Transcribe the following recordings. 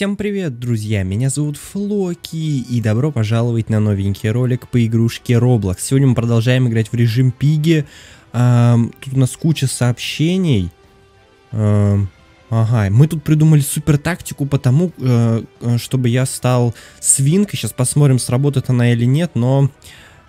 Всем привет, друзья! Меня зовут Флоки, и добро пожаловать на новенький ролик по игрушке Roblox. Сегодня мы продолжаем играть в режим Пиги. Эм, тут у нас куча сообщений. Эм, ага, мы тут придумали супер тактику, потому э, э, чтобы я стал свинкой. Сейчас посмотрим, сработает она или нет, но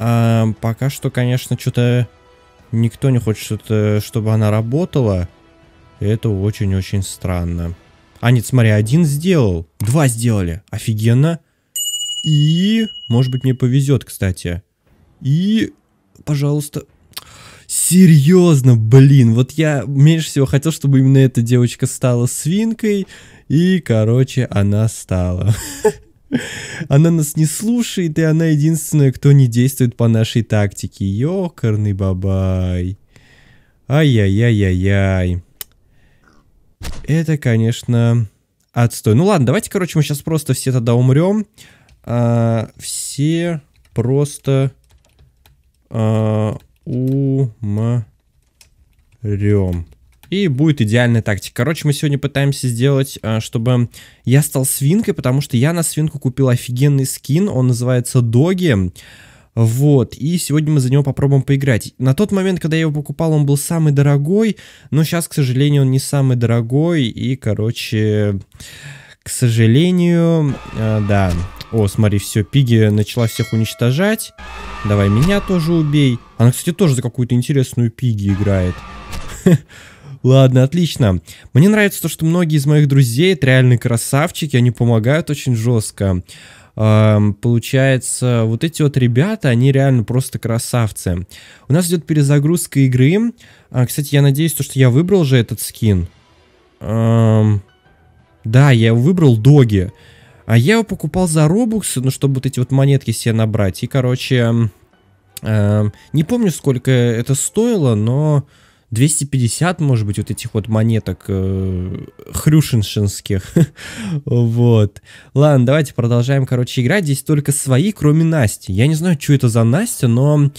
э, пока что, конечно, что-то никто не хочет, э, чтобы она работала. Это очень-очень странно. А нет, смотри, один сделал. Два сделали. Офигенно. И... Может быть, мне повезет, кстати. И... Пожалуйста. Серьезно, блин. Вот я меньше всего хотел, чтобы именно эта девочка стала свинкой. И, короче, она стала. Она нас не слушает, и она единственная, кто не действует по нашей тактике. Ёкарный бабай. Ай-яй-яй-яй-яй. Это, конечно, отстой. Ну ладно, давайте, короче, мы сейчас просто все тогда умрем. А, все просто а, умрем. И будет идеальная тактика. Короче, мы сегодня пытаемся сделать, а, чтобы я стал свинкой, потому что я на свинку купил офигенный скин. Он называется Доги. Доги. Вот, и сегодня мы за него попробуем поиграть. На тот момент, когда я его покупал, он был самый дорогой, но сейчас, к сожалению, он не самый дорогой, и, короче, к сожалению, э, да. О, смотри, все, Пиги начала всех уничтожать. Давай меня тоже убей. Она, кстати, тоже за какую-то интересную Пиги играет. Ладно, отлично. Мне нравится то, что многие из моих друзей, это реальные красавчики, они помогают очень жестко. Эм, получается, вот эти вот ребята, они реально просто красавцы. У нас идет перезагрузка игры. А, кстати, я надеюсь, то, что я выбрал же этот скин. Эм, да, я выбрал Доги. А я его покупал за робуксы, ну, чтобы вот эти вот монетки себе набрать. И, короче, эм, не помню, сколько это стоило, но... 250, может быть, вот этих вот монеток э, хрюшиншинских. вот. Ладно, давайте продолжаем, короче, играть. Здесь только свои, кроме Насти. Я не знаю, что это за Настя, но...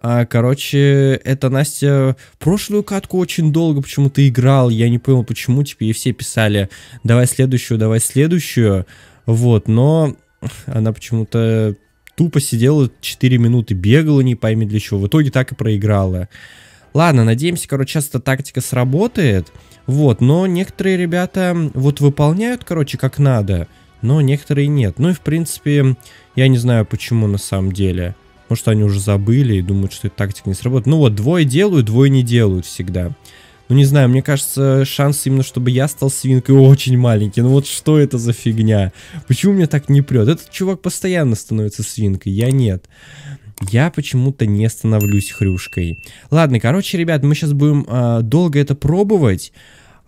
А, короче, это Настя прошлую катку очень долго почему-то играл. Я не понял, почему. Типа, ей все писали, давай следующую, давай следующую. Вот, но она почему-то тупо сидела 4 минуты, бегала, не пойми для чего. В итоге так и проиграла. Ладно, надеемся, короче, сейчас эта тактика сработает. Вот, но некоторые ребята вот выполняют, короче, как надо, но некоторые нет. Ну и, в принципе, я не знаю, почему на самом деле. Может, они уже забыли и думают, что эта тактика не сработает. Ну вот, двое делают, двое не делают всегда. Ну, не знаю, мне кажется, шанс именно, чтобы я стал свинкой, очень маленький. Ну вот что это за фигня? Почему мне так не прет? Этот чувак постоянно становится свинкой, я нет. Я почему-то не становлюсь хрюшкой. Ладно, короче, ребят, мы сейчас будем э, долго это пробовать.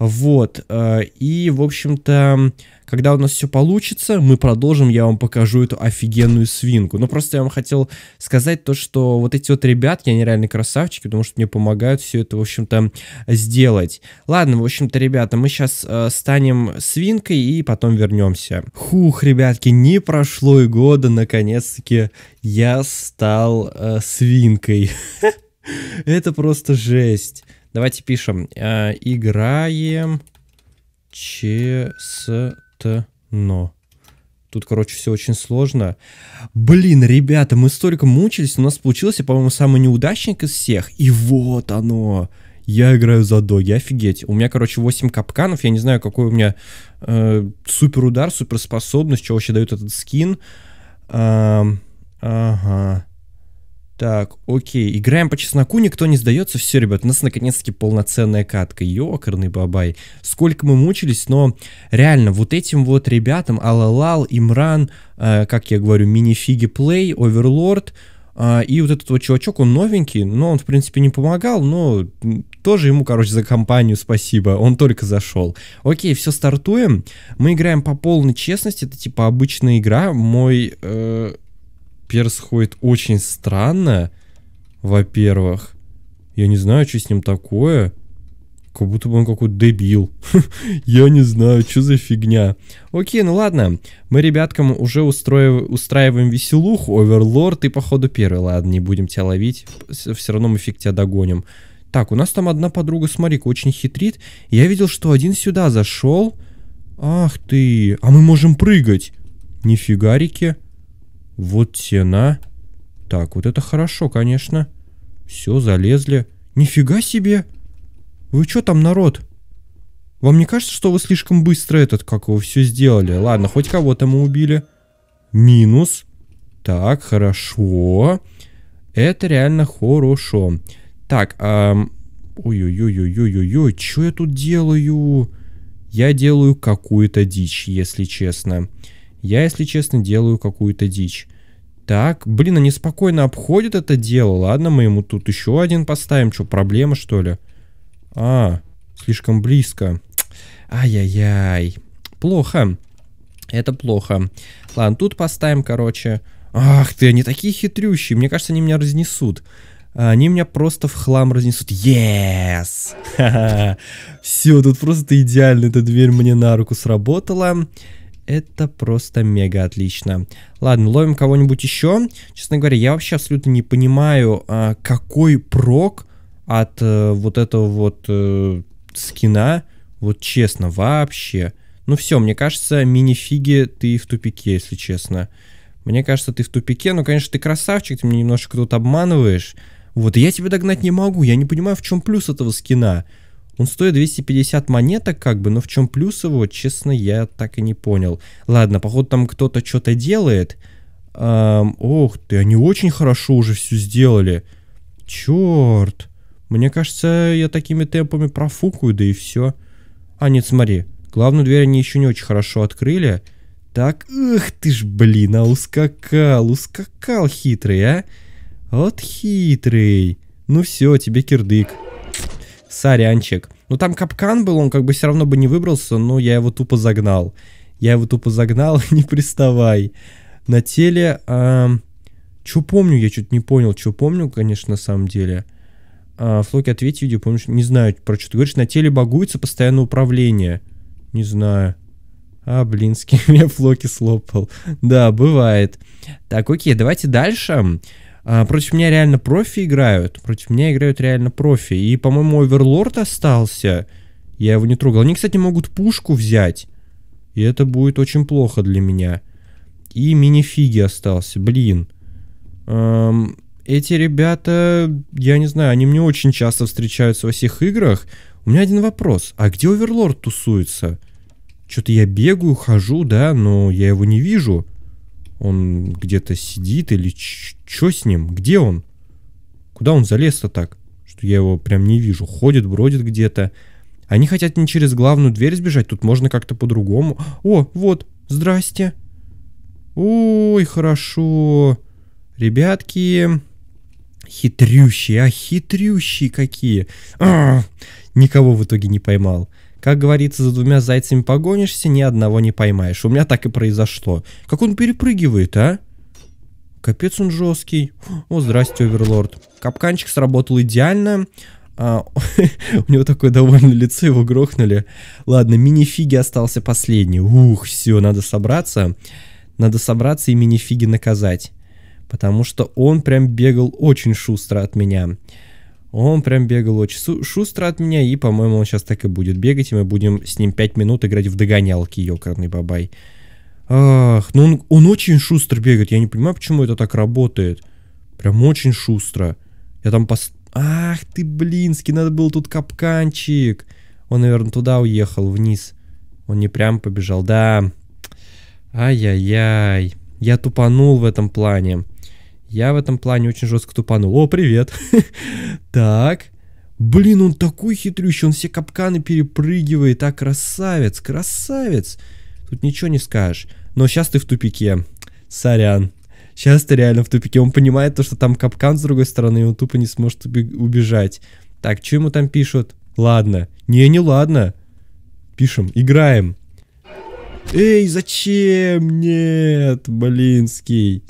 Вот, э, и, в общем-то, когда у нас все получится, мы продолжим, я вам покажу эту офигенную свинку. Но ну, просто я вам хотел сказать то, что вот эти вот ребят, я нереальные красавчики, потому что мне помогают все это, в общем-то, сделать. Ладно, в общем-то, ребята, мы сейчас э, станем свинкой и потом вернемся. Хух, ребятки, не прошло и года, наконец-таки я стал э, свинкой. Это просто жесть. Давайте пишем. Э, играем честно. Тут, короче, все очень сложно. Блин, ребята, мы столько мучились, у нас получился, по-моему, самый неудачник из всех. И вот оно. Я играю за доги, офигеть. У меня, короче, 8 капканов, я не знаю, какой у меня э, супер удар, суперспособность, что вообще дает этот скин. Э, ага. Так, окей, играем по чесноку, никто не сдается. Все, ребят, у нас наконец-таки полноценная катка. Ёкарный бабай. Сколько мы мучились, но реально, вот этим вот ребятам, Алалал, Имран, э, как я говорю, мини-фиги плей, Оверлорд, э, и вот этот вот чувачок, он новенький, но он, в принципе, не помогал, но тоже ему, короче, за компанию спасибо, он только зашел. Окей, все, стартуем. Мы играем по полной честности, это типа обычная игра. Мой... Э, перс ходит очень странно, во-первых. Я не знаю, что с ним такое. Как будто бы он какой-то дебил. Я не знаю, что за фигня. Окей, ну ладно. Мы ребяткам уже устроив... устраиваем веселуху. Оверлорд, ты походу первый. Ладно, не будем тебя ловить. Все равно мы фиг тебя догоним. Так, у нас там одна подруга, смотри очень хитрит. Я видел, что один сюда зашел. Ах ты. А мы можем прыгать. Нифига Нифигарики. Вот тена. Так, вот это хорошо, конечно. Все, залезли. Нифига себе! Вы что там, народ? Вам не кажется, что вы слишком быстро этот, как его, все сделали? Ладно, хоть кого-то мы убили. Минус. Так, хорошо. Это реально хорошо. Так, Ой-ой-ой-ой-ой-ой-ой, что я тут делаю? Я делаю какую-то дичь, если честно. Эм... Я, если честно, делаю какую-то дичь. Так, блин, они спокойно обходят это дело. Ладно, мы ему тут еще один поставим. Что, проблема, что ли? А, слишком близко. Ай-яй-яй. Плохо. Это плохо. Ладно, тут поставим, короче. Ах ты, они такие хитрющие. Мне кажется, они меня разнесут. Они меня просто в хлам разнесут. Yes! Все, тут просто идеально эта дверь мне на руку сработала. Это просто мега отлично. Ладно, ловим кого-нибудь еще. Честно говоря, я вообще абсолютно не понимаю, а, какой прок от э, вот этого вот э, скина. Вот честно, вообще. Ну все, мне кажется, мини-фиги ты в тупике, если честно. Мне кажется, ты в тупике. Ну, конечно, ты красавчик, ты меня немножко тут обманываешь. Вот, я тебя догнать не могу. Я не понимаю, в чем плюс этого скина. Он стоит 250 монеток, как бы, но в чем плюс его, честно, я так и не понял. Ладно, походу там кто-то что-то делает. Эм, ох ты, они очень хорошо уже все сделали. Черт. Мне кажется, я такими темпами профукаю, да и все. А нет, смотри, главную дверь они еще не очень хорошо открыли. Так, эх ты ж, блин, а ускакал, ускакал хитрый, а? Вот хитрый. Ну все, тебе кирдык сорянчик. Ну там капкан был, он как бы все равно бы не выбрался, но я его тупо загнал. Я его тупо загнал, не приставай. На теле... А, что помню, я чуть не понял, что помню, конечно, на самом деле. А, Флоки, ответь, Юди, помнишь, не знаю, про что ты говоришь. На теле багуется постоянно управление. Не знаю. А, блин, с кем я Флоки слопал. Да, бывает. Так, окей, давайте дальше. А, против меня реально профи играют. Против меня играют реально профи. И, по-моему, Оверлорд остался. Я его не трогал. Они, кстати, могут пушку взять. И это будет очень плохо для меня. И мини-фиги остался. Блин. Эм, эти ребята, я не знаю, они мне очень часто встречаются во всех играх. У меня один вопрос. А где Оверлорд тусуется? Что-то я бегаю, хожу, да, но я его не вижу. Он где-то сидит или что с ним? Где он? Куда он залез-то так? Что я его прям не вижу. Ходит, бродит где-то. Они хотят не через главную дверь сбежать, тут можно как-то по-другому. О, вот, здрасте. Ой, хорошо. Ребятки, хитрющие, а хитрющие какие. А, никого в итоге не поймал. Как говорится, за двумя зайцами погонишься, ни одного не поймаешь. У меня так и произошло. Как он перепрыгивает, а? Капец он жесткий. О, здрасте, оверлорд. Капканчик сработал идеально. А, у него такое довольное лицо, его грохнули. Ладно, мини-фиги остался последний. Ух, все, надо собраться. Надо собраться и мини-фиги наказать. Потому что он прям бегал очень шустро от меня. Он прям бегал очень шустро от меня, и, по-моему, он сейчас так и будет бегать, и мы будем с ним 5 минут играть в догонялки, ёкарный бабай. Ах, ну он, он очень шустро бегает, я не понимаю, почему это так работает. Прям очень шустро. Я там пос... Ах ты, блинский, надо было тут капканчик. Он, наверное, туда уехал, вниз. Он не прям побежал, да. Ай-яй-яй. Я тупанул в этом плане. Я в этом плане очень жестко тупанул. О, привет. Так. Блин, он такой хитрющий, он все капканы перепрыгивает. А, красавец, красавец. Тут ничего не скажешь. Но сейчас ты в тупике. Сорян. Сейчас ты реально в тупике. Он понимает то, что там капкан с другой стороны, и он тупо не сможет убежать. Так, что ему там пишут? Ладно. Не, не ладно. Пишем. Играем. Эй, зачем? Нет, блинский.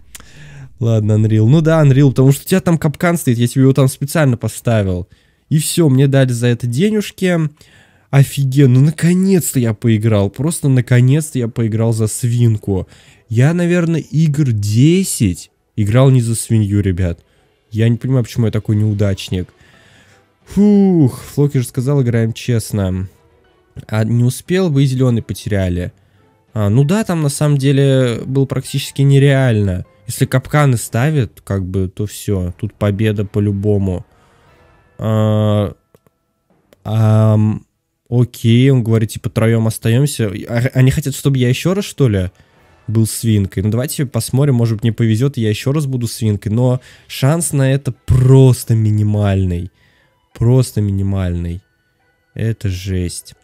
Ладно, Unreal. Ну да, Unreal, потому что у тебя там капкан стоит, я тебе его там специально поставил. И все, мне дали за это денежки. Офигенно, ну наконец-то я поиграл. Просто наконец-то я поиграл за свинку. Я, наверное, игр 10 играл не за свинью, ребят. Я не понимаю, почему я такой неудачник. Фух, Флоки же сказал, играем честно. А не успел, вы зеленый потеряли. А, ну да, там на самом деле было практически нереально. Если капканы ставят, как бы, то все. Тут победа по-любому. А, а, окей, он говорит, типа, троем остаемся. А, они хотят, чтобы я еще раз, что ли, был свинкой? Ну, давайте посмотрим, может мне повезет, я еще раз буду свинкой. Но шанс на это просто минимальный. Просто минимальный. Это жесть.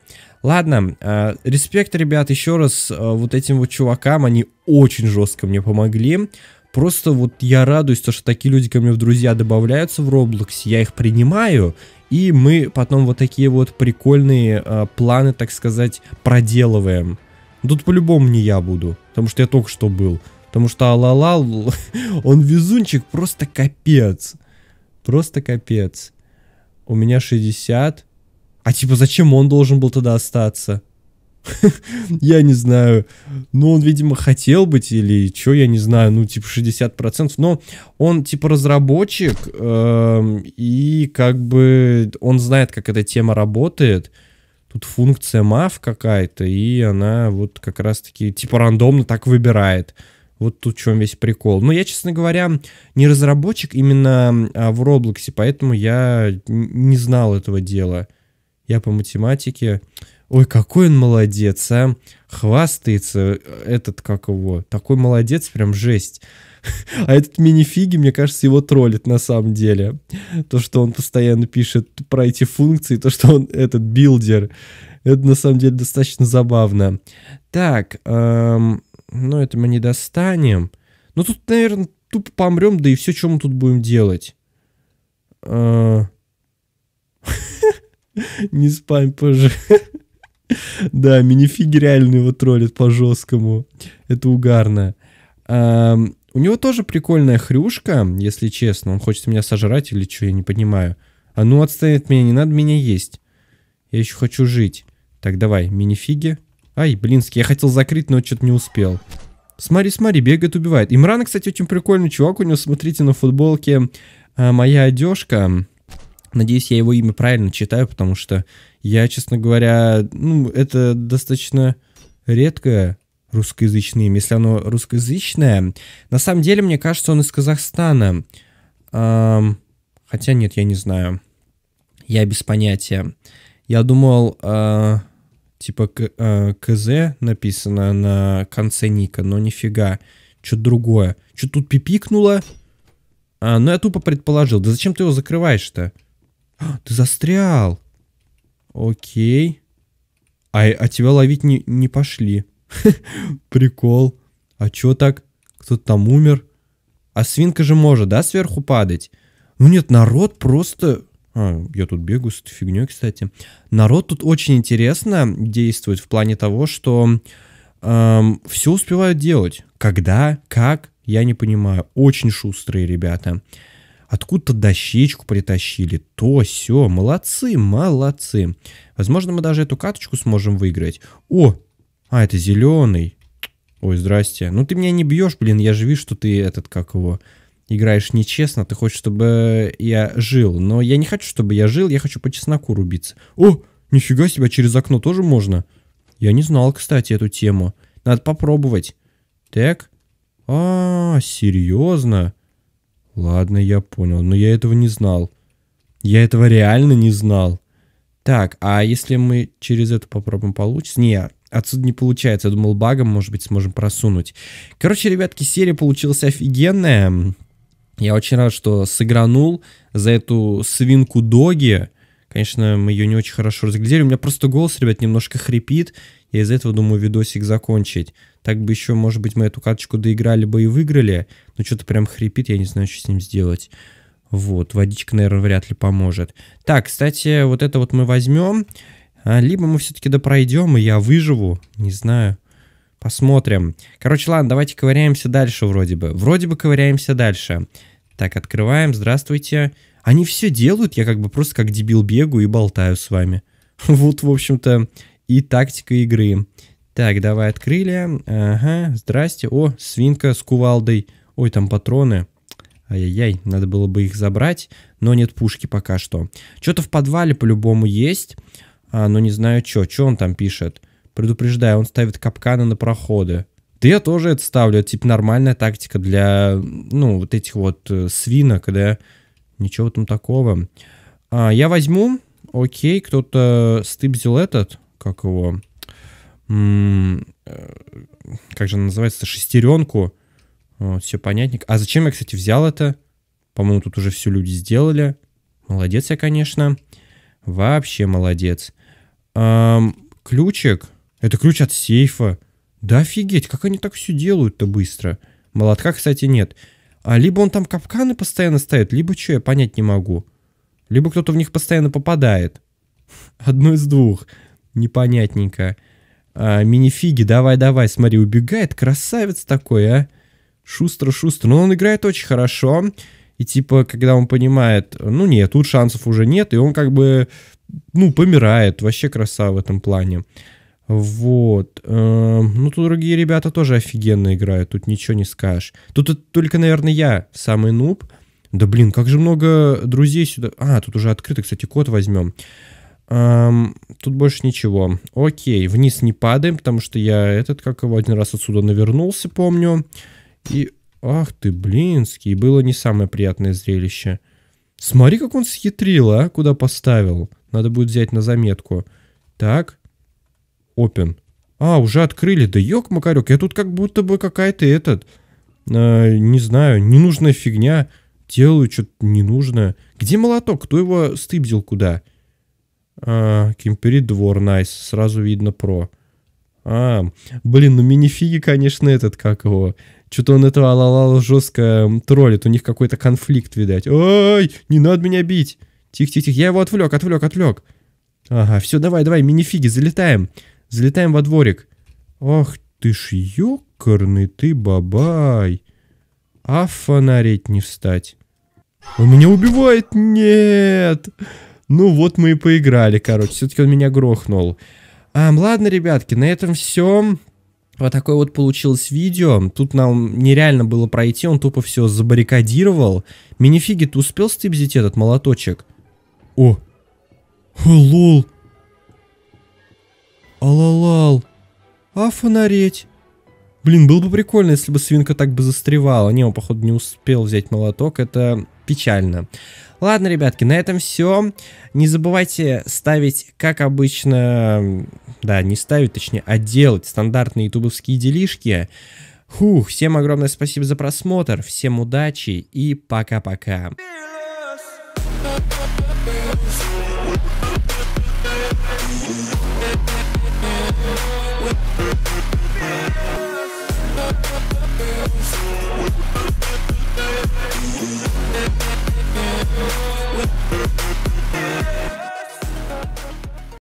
Ладно, э, респект, ребят, еще раз э, вот этим вот чувакам, они очень жестко мне помогли. Просто вот я радуюсь, то, что такие люди ко мне в друзья добавляются в Roblox, я их принимаю, и мы потом вот такие вот прикольные э, планы, так сказать, проделываем. Ну, тут по-любому не я буду, потому что я только что был. Потому что Алалал, он везунчик, просто капец. Просто капец. У меня 60. А типа зачем он должен был тогда остаться? я не знаю. Ну, он, видимо, хотел быть или что, я не знаю, ну, типа 60%. Но он, типа, разработчик, эм, и как бы он знает, как эта тема работает. Тут функция MAV какая-то, и она вот как раз-таки, типа, рандомно так выбирает. Вот тут в чем весь прикол. Но я, честно говоря, не разработчик именно а, в Роблоксе, поэтому я не знал этого дела. Я по математике. Ой, какой он молодец, а. Хвастается э, этот, как его. Такой молодец, прям жесть. А этот минифиги, мне кажется, его троллит на самом деле. То, что он постоянно пишет про эти функции, то, что он этот билдер. Это на самом деле достаточно забавно. Так, эм, ну это мы не достанем. Ну тут, наверное, тупо помрем, да и все, что мы тут будем делать. Э. Не спам, пожалуйста. Да, минифиги реально его троллит по-жесткому. Это угарно. у него тоже прикольная хрюшка, если честно. Он хочет меня сожрать или что, я не понимаю. А ну отстанет меня, не надо меня есть. Я еще хочу жить. Так, давай, минифиги. Ай, блинский, я хотел закрыть, но что-то не успел. Смотри, смотри, бегает, убивает. Имрана, кстати, очень прикольный чувак. У него, смотрите, на футболке а, моя одежка. Надеюсь, я его имя правильно читаю, потому что я, честно говоря, ну, это достаточно редкое русскоязычное имя. Если оно русскоязычное, на самом деле, мне кажется, он из Казахстана. Эм, хотя нет, я не знаю. Я без понятия. Я думал, э, типа к, э, а, КЗ написано на конце ника, но нифига. Что-то другое. Что тут пипикнуло? А, ну я тупо предположил. Да зачем ты его закрываешь-то? Ты застрял. Окей. А, а тебя ловить не, не пошли. Прикол. А чё так? Кто-то там умер. А свинка же может, да, сверху падать? Ну нет, народ просто... А, я тут бегаю с этой фигней, кстати. Народ тут очень интересно действует в плане того, что эм, все успевают делать. Когда, как, я не понимаю. Очень шустрые Ребята. Откуда-то дощечку притащили, то, все, молодцы, молодцы. Возможно, мы даже эту каточку сможем выиграть. О, а, это зеленый. Ой, здрасте. Ну ты меня не бьешь, блин, я же вижу, что ты этот, как его, играешь нечестно. Ты хочешь, чтобы я жил. Но я не хочу, чтобы я жил, я хочу по чесноку рубиться. О, нифига себе, через окно тоже можно? Я не знал, кстати, эту тему. Надо попробовать. Так. А, серьезно? Ладно, я понял, но я этого не знал. Я этого реально не знал. Так, а если мы через это попробуем получится? Не, отсюда не получается. Я думал, багом, может быть, сможем просунуть. Короче, ребятки, серия получилась офигенная. Я очень рад, что сыгранул за эту свинку Доги. Конечно, мы ее не очень хорошо разглядели. У меня просто голос, ребят, немножко хрипит. Я из-за этого думаю видосик закончить. Так бы еще, может быть, мы эту карточку доиграли бы и выиграли. Но что-то прям хрипит, я не знаю, что с ним сделать. Вот, водичка, наверное, вряд ли поможет. Так, кстати, вот это вот мы возьмем. А, либо мы все-таки допройдем, и я выживу. Не знаю. Посмотрим. Короче, ладно, давайте ковыряемся дальше вроде бы. Вроде бы ковыряемся дальше. Так, открываем. Здравствуйте. Здравствуйте. Они все делают, я как бы просто как дебил бегу и болтаю с вами. Вот, в общем-то, и тактика игры. Так, давай открыли. Ага, здрасте. О, свинка с кувалдой. Ой, там патроны. Ай-яй-яй, надо было бы их забрать, но нет пушки пока что. Что-то в подвале по-любому есть, а, но не знаю что. Что он там пишет? Предупреждаю, он ставит капканы на проходы. Да я тоже это ставлю, это типа нормальная тактика для, ну, вот этих вот э, свинок, да, Ничего там такого. А, я возьму. Окей, кто-то стыбзил этот. Как его? М -м э, как же она называется? Шестеренку. Вот, все понятненько. А зачем я, кстати, взял это? По-моему, тут уже все люди сделали. Молодец я, конечно. Вообще молодец. Эм, ключик. Это ключ от сейфа. Да офигеть, как они так все делают-то быстро. Молотка, кстати, нет. А либо он там капканы постоянно ставит, либо что, я понять не могу. Либо кто-то в них постоянно попадает. Одно из двух. Непонятненько. А, Минифиги, давай-давай, смотри, убегает. Красавец такой, а. Шустро-шустро. Но он играет очень хорошо. И типа, когда он понимает, ну нет, тут шансов уже нет, и он как бы, ну, помирает. Вообще краса в этом плане. Вот. Эм, ну, тут другие ребята тоже офигенно играют, тут ничего не скажешь. Тут только, наверное, я самый нуб. Да блин, как же много друзей сюда. А, тут уже открыто, кстати, код возьмем. Эм, тут больше ничего. Окей, вниз не падаем, потому что я этот, как его, один раз отсюда навернулся, помню. И, ах ты, блинский, было не самое приятное зрелище. Смотри, как он схитрил, а, куда поставил. Надо будет взять на заметку. Так, Open. А, уже открыли. Да ёк, Макарек, я тут как будто бы какая-то этот... Э, не знаю, ненужная фигня. Делаю что-то ненужное. Где молоток? Кто его стыбзил куда? А, Кемпери двор, найс. Сразу видно про. А, блин, ну минифиги, конечно, этот, как его... Что-то он этого алалала жестко троллит. У них какой-то конфликт, видать. Ой, не надо меня бить. Тихо-тихо-тихо. Я его отвлек, отвлек, отвлек. Ага, все, давай, давай, минифиги, залетаем. Залетаем во дворик. Ах ты ж ёкарный ты бабай. А фонареть не встать. Он меня убивает? Нет! Ну вот мы и поиграли, короче. Все-таки он меня грохнул. А, ладно, ребятки, на этом все. Вот такое вот получилось видео. Тут нам нереально было пройти, он тупо все забаррикадировал. Минифиги, ты успел стыбзить этот молоточек? О! О, лол! Алалал. А фонареть? Блин, было бы прикольно, если бы свинка так бы застревала. Не, он, походу, не успел взять молоток. Это печально. Ладно, ребятки, на этом все. Не забывайте ставить, как обычно... Да, не ставить, точнее, а делать стандартные ютубовские делишки. Фух, всем огромное спасибо за просмотр. Всем удачи и пока-пока.